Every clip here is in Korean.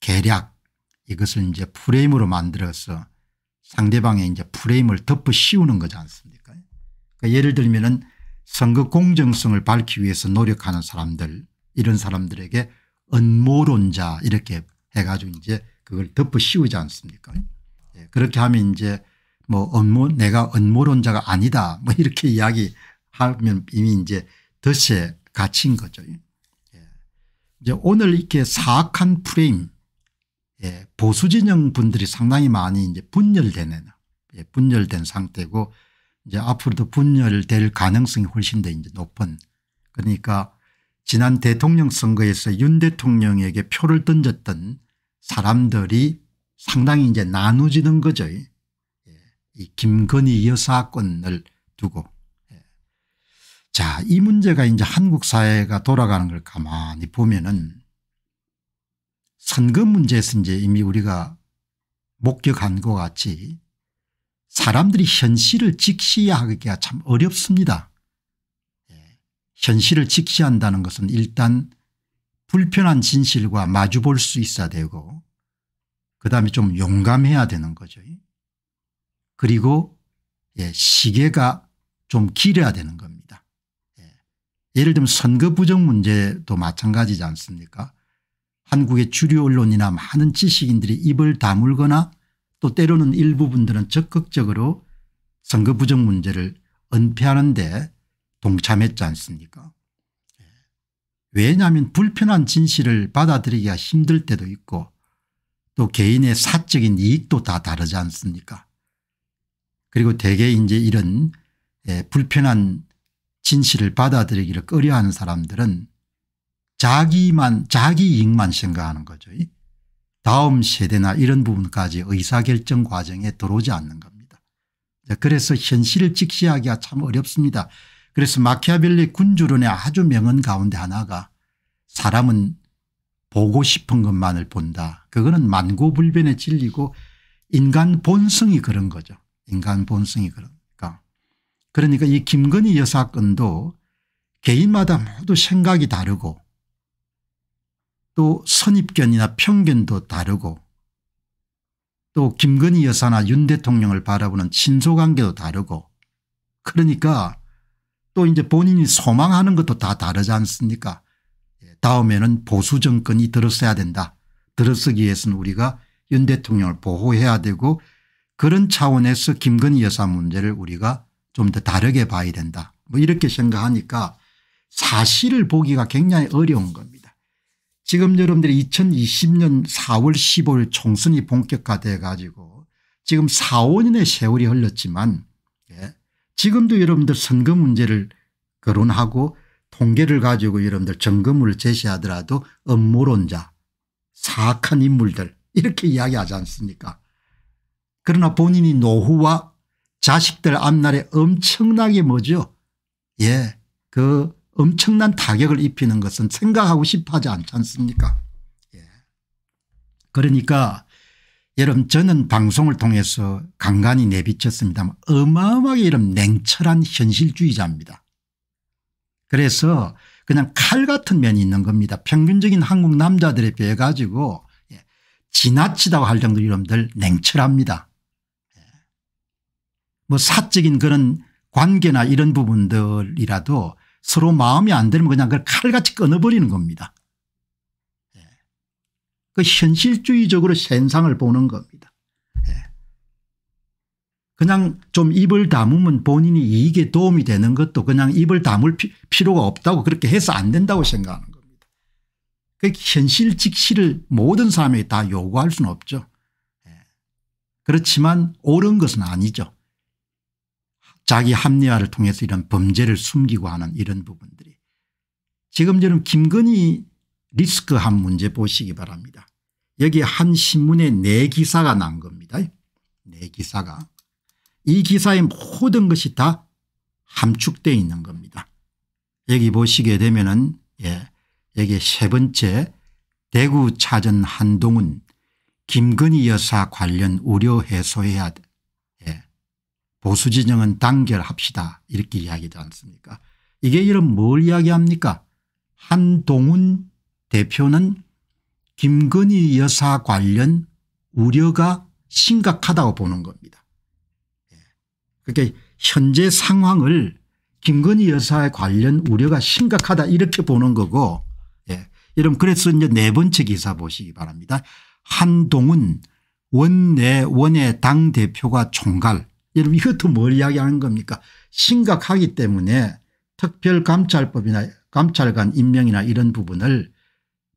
계략 이것을 이제 프레임으로 만들어서 상대방의 이제 프레임을 덮어 씌우는 거지 않습니까? 그러니까 예를 들면은 선거 공정성을 밝히기 위해서 노력하는 사람들 이런 사람들에게 언모론자 이렇게 해가지고 이제 그걸 덮어 씌우지 않습니까? 예, 그렇게 하면 이제 뭐 언모 내가 언모론자가 아니다 뭐 이렇게 이야기하면 이미 이제 덫에 갇힌 거죠. 예. 이제 오늘 이렇게 사악한 프레임 예, 보수진영 분들이 상당히 많이 이제 분열되는 예, 분열된 상태고 이제 앞으로도 분열될 가능성이 훨씬 더 이제 높은 그러니까 지난 대통령 선거에서 윤 대통령에게 표를 던졌던 사람들이 상당히 이제 나누지는 거죠. 예, 이 김건희 여사건을 두고 예. 자, 이 문제가 이제 한국 사회가 돌아가는 걸 가만히 보면은 선거 문제에서 이제 이미 우리가 목격한 것 같이 사람들이 현실을 직시하기가 참 어렵습니다. 예. 현실을 직시한다는 것은 일단 불편한 진실과 마주 볼 수 있어야 되고 그다음에 좀 용감해야 되는 거죠. 그리고 예, 시계가 좀 길어야 되는 겁니다. 예. 예를 들면 선거 부정 문제도 마찬가지지 않습니까 한국의 주류 언론이나 많은 지식인들이 입을 다물거나 또 때로는 일부분들은 적극적으로 선거 부정 문제를 은폐하는 데 동참했지 않습니까 예. 왜냐하면 불편한 진실을 받아들이기가 힘들 때도 있고 또 개인의 사적인 이익도 다 다르지 않습니까 그리고 대개 이제 이런 예, 불편한 진실을 받아들이기를 꺼려하는 사람들은 자기만 자기 이익만 생각하는 거죠. 다음 세대나 이런 부분까지 의사결정 과정에 들어오지 않는 겁니다. 그래서 현실을 직시하기가 참 어렵습니다. 그래서 마키아벨리 군주론의 아주 명언 가운데 하나가 사람은 보고 싶은 것만을 본다. 그거는 만고불변의 진리고 인간 본성이 그런 거죠. 인간 본성이 그러니까. 그러니까 이 김건희 여사건도 개인마다 모두 생각이 다르고 또 선입견이나 편견도 다르고 또 김건희 여사나 윤 대통령을 바라보는 친소관계도 다르고 그러니까 또 이제 본인이 소망하는 것도 다 다르지 않습니까 예, 다음에는 보수 정권이 들었어야 된다. 들어서기 위해서는 우리가 윤 대통령을 보호해야 되고 그런 차원에서 김건희 여사 문제를 우리가 좀 더 다르게 봐야 된다. 뭐 이렇게 생각하니까 사실을 보기가 굉장히 어려운 겁니다. 지금 여러분들이 2020년 4월 15일 총선이 본격화돼 가지고 지금 4, 5년의 세월이 흘렀지만 예. 지금도 여러분들 선거 문제를 거론하고 통계를 가지고 여러분들 점검을 제시하더라도 음모론자 사악한 인물들 이렇게 이야기하지 않습니까 그러나 본인이 노후와 자식들 앞날에 엄청나게 뭐죠 예, 그 엄청난 타격을 입히는 것은 생각하고 싶어 하지 않지 않습니까 예. 그러니까 여러분 저는 방송을 통해서 간간히 내비쳤습니다만 어마어마하게 이런 냉철한 현실주의자입니다. 그래서 그냥 칼 같은 면이 있는 겁니다. 평균적인 한국 남자들에 비해 가지고 예. 지나치다고 할 정도로 여러분들 냉철합니다. 예. 뭐 사적인 그런 관계나 이런 부분들이라도 서로 마음이 안 들면 그냥 그걸 칼같이 끊어버리는 겁니다. 예. 그 현실주의적으로 세상을 보는 겁니다. 예. 그냥 좀 입을 다물면 본인이 이익에 도움이 되는 것도 그냥 입을 다물 피, 필요가 없다고 그렇게 해서 안 된다고 생각하는 겁니다. 그 현실 직시를 모든 사람에게 다 요구할 수는 없죠. 예. 그렇지만 옳은 것은 아니죠. 자기 합리화를 통해서 이런 범죄를 숨기고 하는 이런 부분들이 지금 저는 김건희 리스크한 문제 보시기 바랍니다. 여기 한 신문에 네 기사가 난 겁니다. 네 기사가. 이 기사의 모든 것이 다 함축되어 있는 겁니다. 여기 보시게 되면은 예, 여기 세 번째 대구 찾은 한동훈 김건희 여사 관련 우려 해소해야 돼. 보수 진영은 단결합시다 이렇게 이야기하지 않습니까 이게 이런 뭘 이야기합니까 한동훈 대표는 김건희 여사 관련 우려가 심각하다고 보는 겁니다. 예. 그러니까 현재 상황을 김건희 여사에 관련 우려가 심각하다 이렇게 보는 거고 예. 여러분 그래서 이제 네 번째 기사 보시기 바랍니다. 한동훈 원내 원외 당대표가 총괄 여러분 이것도 뭘 이야기하는 겁니까 심각하기 때문에 특별감찰법이나 감찰관 임명이나 이런 부분을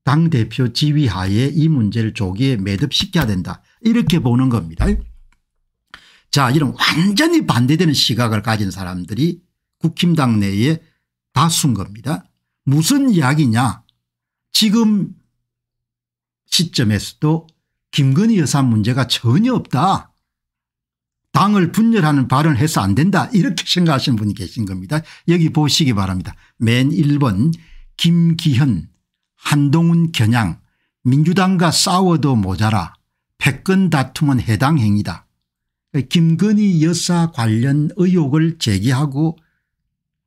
당대표 지휘하에 이 문제를 조기에 매듭시켜야 된다 이렇게 보는 겁니다. 자 이런 완전히 반대되는 시각을 가진 사람들이 국힘당 내에 다수인 겁니다. 무슨 이야기냐 지금 시점에서도 김건희 여사 문제가 전혀 없다. 당을 분열하는 발언을 해서 안 된다 이렇게 생각하시는 분이 계신 겁니다. 여기 보시기 바랍니다. 맨 1번 김기현 한동훈 겨냥 민주당과 싸워도 모자라 패권 다툼은 해당 행위다. 김건희 여사 관련 의혹을 제기하고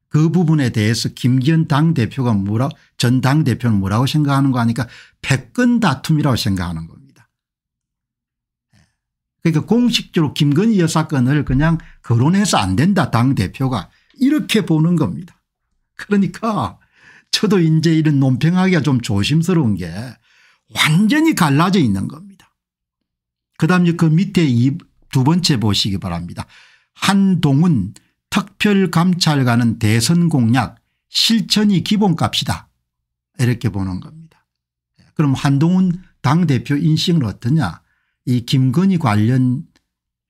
그 부분에 대해서 김기현 당대표가 뭐라 전 당대표는 뭐라고 생각하는 거 하니까 패권 다툼이라고 생각하는 겁니다. 그러니까 공식적으로 김건희 여사 건을 그냥 거론해서 안 된다 당대표가 이렇게 보는 겁니다. 그러니까 저도 이제 이런 논평하기가 좀 조심스러운 게 완전히 갈라져 있는 겁니다. 그 다음 에그 밑에 이두 번째 보시기 바랍니다. 한동훈 특별감찰관은 대선 공약 실천이 기본값이다 이렇게 보는 겁니다. 그럼 한동훈 당대표 인식은 어떠냐 이 김건희 관련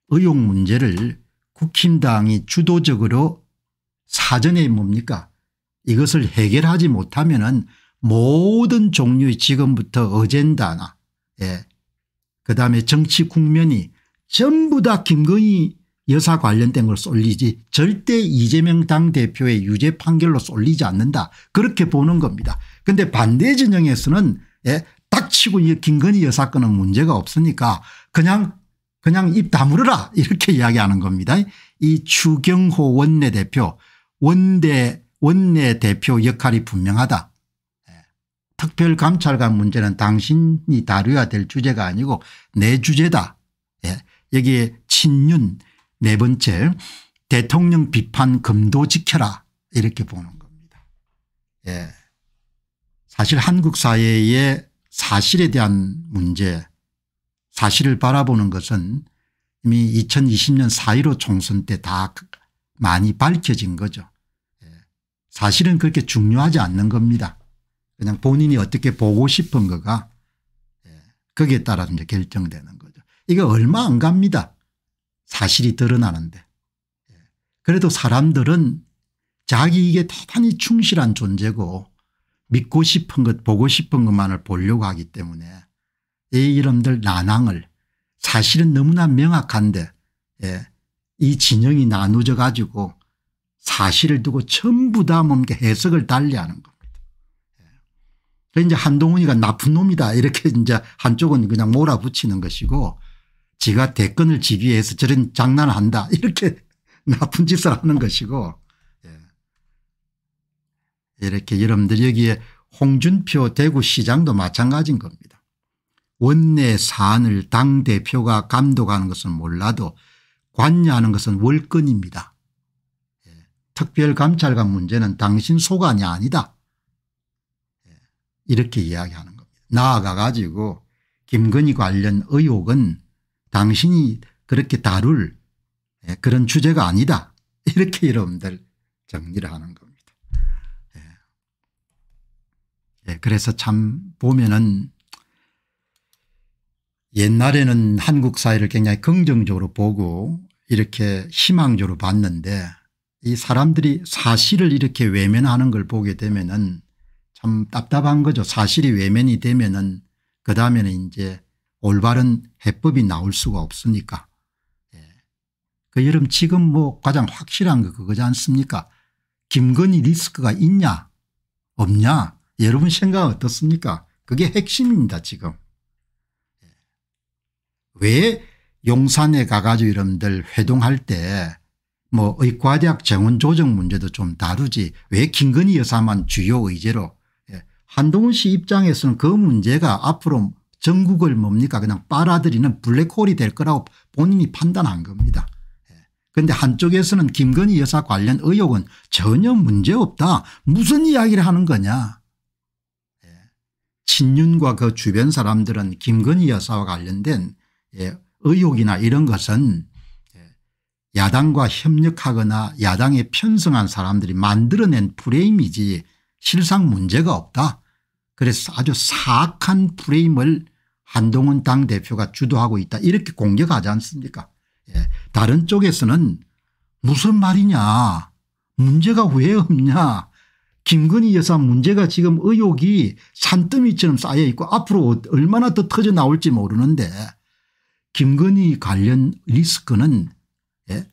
의혹 문제를 국힘당이 주도적으로 사전에 뭡니까 이것을 해결하지 못하면 은 모든 종류의 지금부터 어젠다나 예. 그다음에 정치 국면이 전부 다 김건희 여사 관련된 걸 쏠리지 절대 이재명 당대표의 유죄 판결로 쏠리지 않는다 그렇게 보는 겁니다. 그런데 반대 진영에서는 예, 닥치고 이 김건희 여사 건은 문제가 없으니까 그냥 그냥 입 다물어라 이렇게 이야기하는 겁니다. 이 추경호 원내대표 원대 원내대표 역할이 분명하다. 예. 특별감찰관 문제는 당신이 다뤄야 될 주제가 아니고 내 주제다. 예. 여기에 친윤 네 번째 대통령 비판 금도 지켜라 이렇게 보는 겁니다. 예. 사실 한국 사회의 사실에 대한 문제 사실을 바라보는 것은 이미 2020년 4.15 총선 때 다 많이 밝혀진 거죠. 예. 사실은 그렇게 중요하지 않는 겁니다. 그냥 본인이 어떻게 보고 싶은 거가 예, 거기에 따라서 이제 결정되는 거죠. 이거 얼마 안 갑니다. 사실이 드러나는데. 예. 그래도 사람들은 자기에게 대단히 충실한 존재고 믿고 싶은 것 보고 싶은 것만을 보려고 하기 때문에 이 이름들 난항을 사실은 너무나 명확한데 예, 이 진영이 나누져 가지고 사실을 두고 전부 다 뭔가 해석을 달리하는 겁니다. 예. 이제 한동훈이가 나쁜 놈이다 이렇게 이제 한쪽은 그냥 몰아붙이는 것이고 지가 대권을 지휘해서 저런 장난을 한다 이렇게 나쁜 짓을 하는 것이고 이렇게 여러분들 여기에 홍준표 대구시장도 마찬가지인 겁니다. 원내 사안을 당대표가 감독하는 것은 몰라도 관여하는 것은 월권입니다. 예. 특별감찰관 문제는 당신 소관이 아니다. 예. 이렇게 이야기하는 겁니다. 나아가 가지고 김건희 관련 의혹은 당신이 그렇게 다룰 예, 그런 주제가 아니다. 이렇게 여러분들 정리를 하는 겁니다. 예, 그래서 참 보면은 옛날에는 한국 사회를 굉장히 긍정적으로 보고 이렇게 희망적으로 봤는데 이 사람들이 사실을 이렇게 외면하는 걸 보게 되면은 참 답답한 거죠. 사실이 외면이 되면은 그 다음에는 이제 올바른 해법이 나올 수가 없으니까. 예. 그 여름 지금 뭐 가장 확실한 거 그거지 않습니까? 김건희 리스크가 있냐 없냐 여러분 생각 어떻습니까? 그게 핵심입니다 지금. 예. 왜 용산에 가가지고 여러분들 회동할 때 뭐 의과대학 정원 조정 문제도 좀 다루지 왜 김건희 여사만 주요 의제로 예. 한동훈 씨 입장에서는 그 문제가 앞으로 전국을 뭡니까 그냥 빨아들이는 블랙홀이 될 거라고 본인이 판단한 겁니다. 그런데 예. 한쪽에서는 김건희 여사 관련 의혹은 전혀 문제없다. 무슨 이야기를 하는 거냐. 신윤과 그 주변 사람들은 김건희 여사와 관련된 예, 의혹이나 이런 것은 예, 야당과 협력하거나 야당에 편성한 사람들이 만들어낸 프레임이지 실상 문제가 없다. 그래서 아주 사악한 프레임을 한동훈 당대표가 주도하고 있다 이렇게 공격하지 않습니까 예. 다른 쪽에서는 무슨 말이냐 문제가 왜 없냐 김건희 여사 문제가 지금 의혹이 산더미처럼 쌓여 있고 앞으로 어, 얼마나 더 터져 나올지 모르는데 김건희 관련 리스크는 예?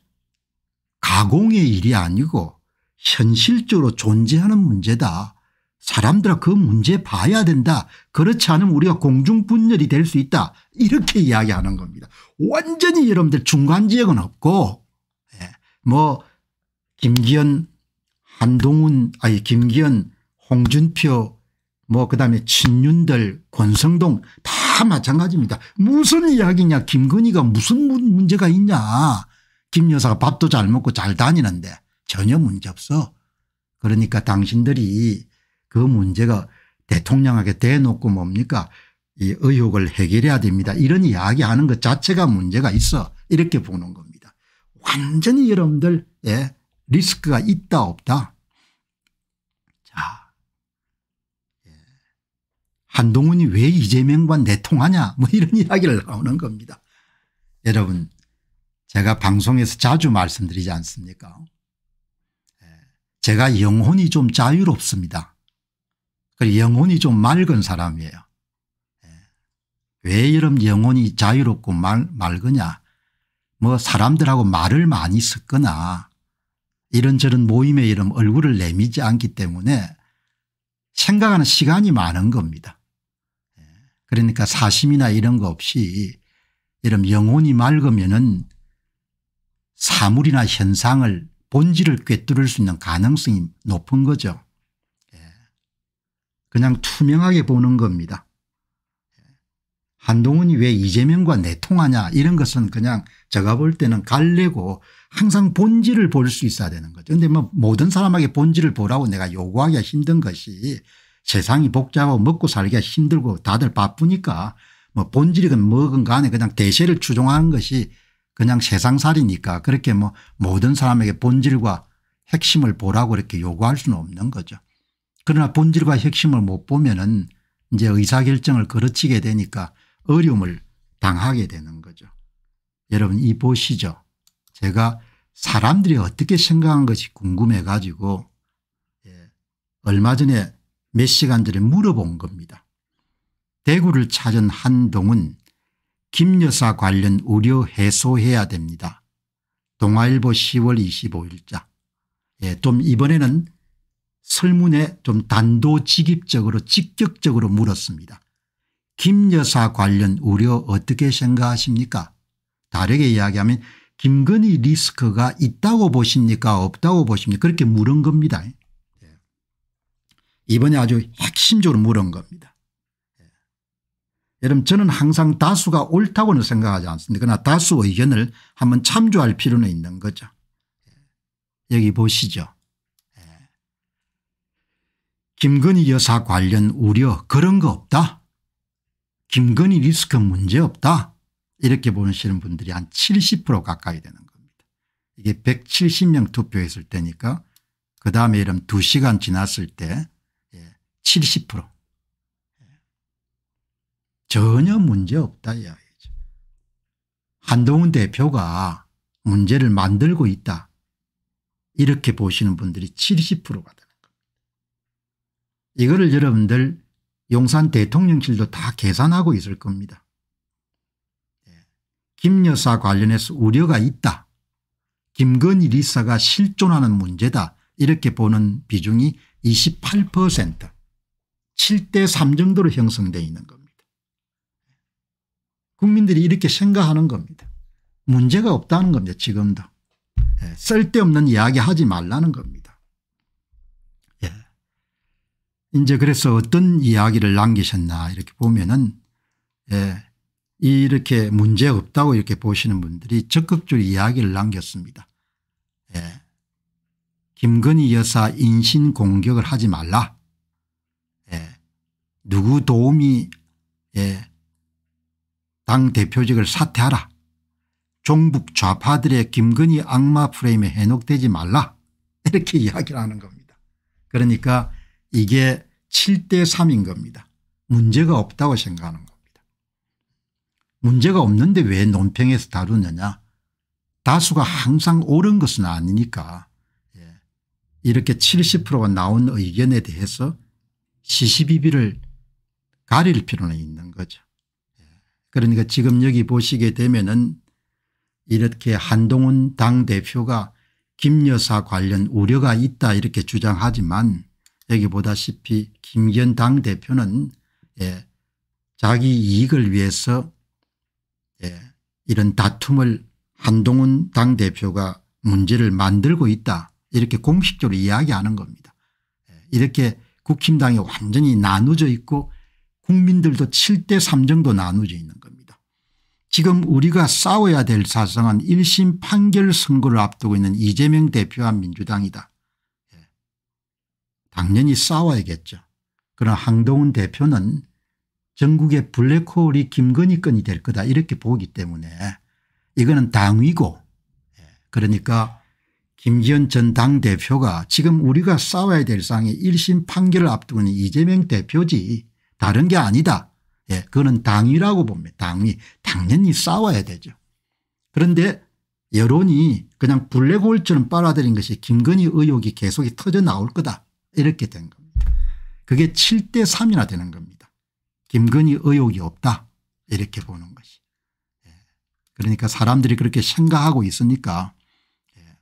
가공의 일이 아니고 현실적으로 존재하는 문제다. 사람들아 그 문제 봐야 된다. 그렇지 않으면 우리가 공중분열이 될 수 있다. 이렇게 이야기하는 겁니다. 완전히 여러분들 중간 지역은 없고 예. 뭐 김기현 한동훈 아니 김기현 홍준표 뭐 그다음에 친윤들 권성동 다 마찬가지입니다. 무슨 이야기냐 김건희가 무슨 문제가 있냐 김 여사가 밥도 잘 먹고 잘 다니는데 전혀 문제없어. 그러니까 당신들이 그 문제가 대통령에게 대놓고 뭡니까 이 의혹을 해결해야 됩니다. 이런 이야기하는 것 자체가 문제가 있어 이렇게 보는 겁니다. 완전히 여러분들 예 리스크가 있다 없다. 자 예. 한동훈이 왜 이재명과 내통하냐 뭐 이런 이야기를 나오는 겁니다. 여러분 제가 방송에서 자주 말씀드리지 않습니까 예. 제가 영혼이 좀 자유롭습니다. 그리고 영혼이 좀 맑은 사람이에요. 예. 왜 이런 영혼이 자유롭고 말, 맑으냐 뭐 사람들하고 말을 많이 섞거나 이런저런 모임의 이름 얼굴을 내미지 않기 때문에 생각하는 시간이 많은 겁니다. 예. 그러니까 사심이나 이런 거 없이 이런 영혼이 맑으면 은 사물이나 현상을 본질을 꿰뚫을 수 있는 가능성이 높은 거죠. 예. 그냥 투명하게 보는 겁니다. 예. 한동훈이 왜 이재명과 내통하냐 이런 것은 그냥 제가 볼 때는 갈래고 항상 본질을 볼 수 있어야 되는 거죠. 그런데 뭐 모든 사람에게 본질을 보라고 내가 요구하기가 힘든 것이 세상이 복잡하고 먹고 살기가 힘들고 다들 바쁘니까 뭐 본질이건 뭐건 간에 그냥 대세를 추종하는 것이 그냥 세상살이니까 그렇게 뭐 모든 사람에게 본질과 핵심을 보라고 이렇게 요구할 수는 없는 거죠. 그러나 본질과 핵심을 못 보면은 이제 의사결정을 거르치게 되니까 어려움을 당하게 되는 거죠. 여러분 이 보시죠. 제가 사람들이 어떻게 생각한 것이 궁금해 가지고 예, 얼마 전에 몇 시간 전에 물어본 겁니다. 대구를 찾은 한동은김 여사 관련 우려 해소해야 됩니다. 동아일보 10월 25일자 예, 좀 이번에는 설문에 좀 단도직입적으로 직격적으로 물었습니다. 김 여사 관련 우려 어떻게 생각하십니까 다르게 이야기하면 김건희 리스크가 있다고 보십니까 없다고 보십니까 그렇게 물은 겁니다. 예. 이번에 아주 핵심적으로 물은 겁니다. 예. 여러분 저는 항상 다수가 옳다고는 생각하지 않습니다. 그러나 다수 의견을 한번 참조할 필요는 있는 거죠. 예. 여기 보시죠. 김건희 여사 관련 우려 그런 거 없다. 김건희 리스크 문제 없다. 이렇게 보시는 분들이 한 70% 가까이 되는 겁니다. 이게 170명 투표했을 때니까 그 다음에 이런 2시간 지났을 때70% 예, 전혀 문제없다 이야기죠. 한동훈 대표가 문제를 만들고 있다 이렇게 보시는 분들이 70%가 되는 겁니다. 이거를 여러분들 용산 대통령실도 다 계산하고 있을 겁니다. 김 여사 관련해서 우려가 있다. 김건희 리사가 실존하는 문제다. 이렇게 보는 비중이 28% 7대 3 정도로 형성되어 있는 겁니다. 국민들이 이렇게 생각하는 겁니다. 문제가 없다는 겁니다 지금도. 예, 쓸데없는 이야기 하지 말라는 겁니다. 예. 이제 그래서 어떤 이야기를 남기셨나 이렇게 보면은 예, 이렇게 문제 없다고 이렇게 보시는 분들이 적극적으로 이야기를 남겼습니다. 예. 김건희 여사 인신 공격을 하지 말라. 예. 누구 도움이 예. 당 대표직을 사퇴하라. 종북 좌파들의 김건희 악마 프레임에 현혹되지 말라 이렇게 이야기를 하는 겁니다. 그러니까 이게 7대 3인 겁니다. 문제가 없다고 생각하는 거 문제가 없는데 왜 논평에서 다루느냐 다수가 항상 옳은 것은 아니니까 예. 이렇게 70%가 나온 의견에 대해서 시시비비를 가릴 필요는 있는 거죠. 예. 그러니까 지금 여기 보시게 되면은 이렇게 한동훈 당대표가 김 여사 관련 우려가 있다 이렇게 주장하지만 여기 보다시피 김기현 당대표는 예, 자기 이익을 위해서 예, 이런 다툼을 한동훈 당대표가 문제를 만들고 있다 이렇게 공식적으로 이야기하는 겁니다. 예, 이렇게 국힘당이 완전히 나누어져 있고 국민들도 7대 3 정도 나누어져 있는 겁니다. 지금 우리가 싸워야 될 사상은 1심 판결 선거를 앞두고 있는 이재명 대표와 민주당이다. 예, 당연히 싸워야겠죠. 그러나 한동훈 대표는 전국의 블랙홀이 김건희건이 될 거다 이렇게 보기 때문에 이거는 당위고 예, 그러니까 김기현 전 당대표가 지금 우리가 싸워야 될 상의 황 1심 판결을 앞두는 고있 이재명 대표지 다른 게 아니다. 예, 그거는 당위라고 봅니다. 당위. 당연히 싸워야 되죠. 그런데 여론이 그냥 블랙홀처럼 빨아들인 것이 김건희 의혹이 계속 터져 나올 거다 이렇게 된 겁니다. 그게 7대 3이나 되는 겁니다. 김건희 의혹이 없다 이렇게 보는 것이 예. 그러니까 사람들이 그렇게 생각하고 있으니까 예.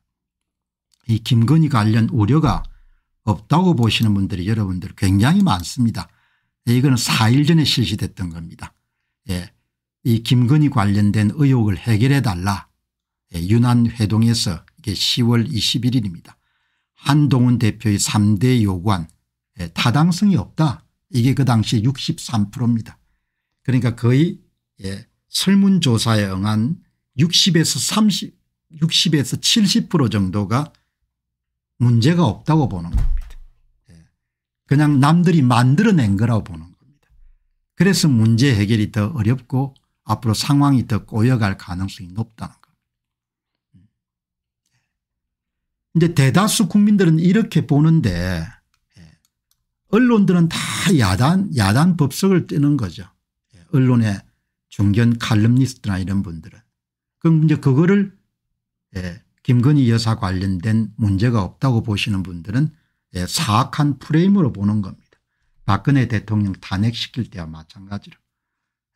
이 김건희 관련 우려가 없다고 보시는 분들이 여러분들 굉장히 많습니다. 예, 이거는 4일 전에 실시됐던 겁니다. 예. 이 김건희 관련된 의혹을 해결해 달라 예. 유난 회동에서 이게 10월 21일입니다. 한동훈 대표의 3대 요구안 예. 타당성이 없다 이게 그 당시 63%입니다. 그러니까 거의 예, 설문조사에 응한 60에서 30 60에서 70% 정도가 문제가 없다고 보는 겁니다. 예. 그냥 남들이 만들어낸 거라고 보는 겁니다. 그래서 문제 해결이 더 어렵고 앞으로 상황이 더 꼬여갈 가능성이 높다는 겁니다. 음. 예. 이제 대다수 국민들은 이렇게 보는데 언론들은 다 야단 야단 법석을 뜨는 거죠. 예, 언론의 종견 칼럼니스트나 이런 분들은. 그럼 이제 그거를 예, 김건희 여사 관련된 문제가 없다고 보시는 분들은 예, 사악한 프레임으로 보는 겁니다. 박근혜 대통령 탄핵시킬 때와 마찬가지로.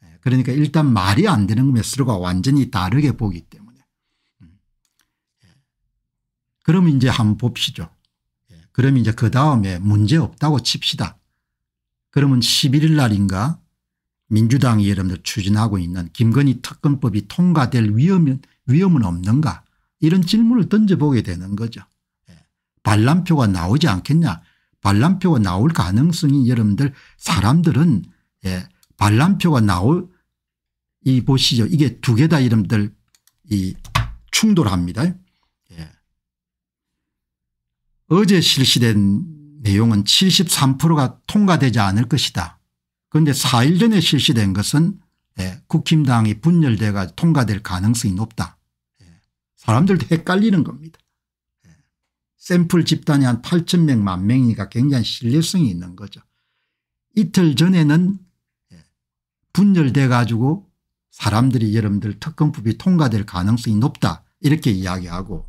예, 그러니까 일단 말이 안 되는 메스로가 완전히 다르게 보기 때문에. 음. 예. 그럼 이제 한번 봅시죠. 그럼 이제 그 다음에 문제 없다고 칩시다. 그러면 11일 날인가 민주당이 여러분들 추진하고 있는 김건희 특검법이 통과될 위험은, 위험은 없는가 이런 질문을 던져보게 되는 거죠. 예. 반란표가 나오지 않겠냐 반란표가 나올 가능성이 여러분들 사람들은 예, 반란표가 나올 이 보시죠 이게 두 개다 여러분들 이 충돌합니다. 어제 실시된 내용은 73%가 통과되지 않을 것이다. 그런데 4일 전에 실시된 것은 예, 국힘당이 분열돼가 통과될 가능성이 높다. 예, 사람들도 헷갈리는 겁니다. 예, 샘플 집단이 한 8천 명, 만 명이니까 굉장히 신뢰성이 있는 거죠. 이틀 전에는 예, 분열돼 가지고 사람들이 여러분들 특검법이 통과될 가능성이 높다 이렇게 이야기하고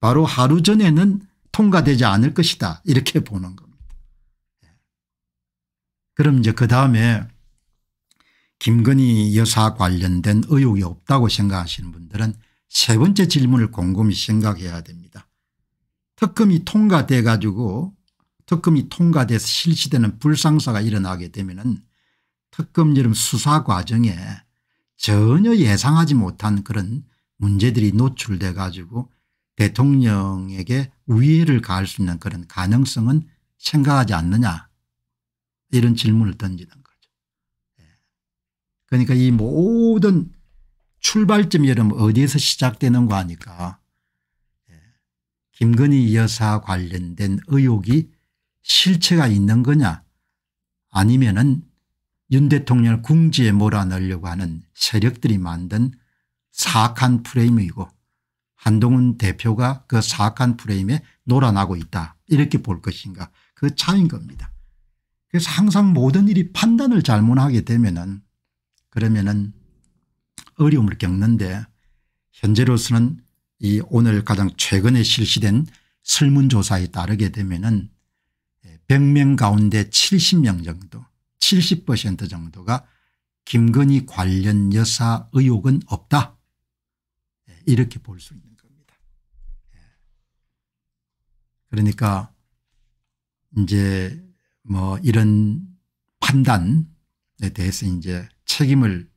바로 하루 전에는 통과되지 않을 것이다 이렇게 보는 겁니다. 예. 그럼 이제 그 다음에 김건희 여사 관련된 의혹이 없다고 생각하시는 분들은 세 번째 질문을 곰곰이 생각해야 됩니다. 특검이 통과돼 가지고 특검이 통과돼서 실시되는 불상사가 일어나게 되면 특검여름 수사 과정에 전혀 예상하지 못한 그런 문제들이 노출돼 가지고 대통령에게 위해를 가할 수 있는 그런 가능성은 생각하지 않느냐 이런 질문을 던지는 거죠. 예. 그러니까 이 모든 출발점이 여러분 어디에서 시작되는가 하니까 예. 김건희 여사 관련된 의혹이 실체가 있는 거냐 아니면은 윤 대통령을 궁지에 몰아넣으려고 하는 세력들이 만든 사악한 프레임이고 한동훈 대표가 그 사악한 프레임에 놀아나고 있다 이렇게 볼 것인가 그 차인 이 겁니다. 그래서 항상 모든 일이 판단을 잘못하게 되면은 그러면은 어려움을 겪는데 현재로서는 이 오늘 가장 최근에 실시된 설문조사에 따르게 되면은 100명 예, 가운데 70명 정도 70% 정도가 김건희 관련 여사 의혹은 없다 예, 이렇게 볼 수 있는 그러니까 이제 뭐 이런 판단에 대해서 이제 책임을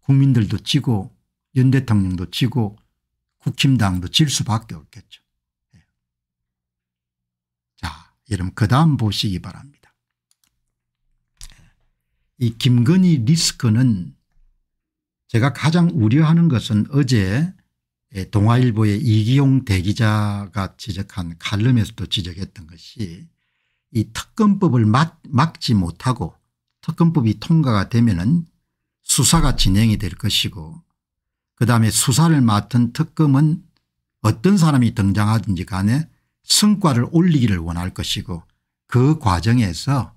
국민들도 지고 윤 대통령도 지고 국힘당도 질 수밖에 없겠죠. 예. 자, 여러분 그 다음 보시기 바랍니다. 이 김건희 리스크는 제가 가장 우려하는 것은 어제 예, 동아일보의 이기용 대기자가 지적한 칼럼에서도 지적했던 것이 이 특검법을 막, 막지 못하고 특검법이 통과가 되면 은 수사가 진행이 될 것이고 그다음에 수사를 맡은 특검은 어떤 사람이 등장하든지 간에 성과를 올리기를 원할 것이고 그 과정에서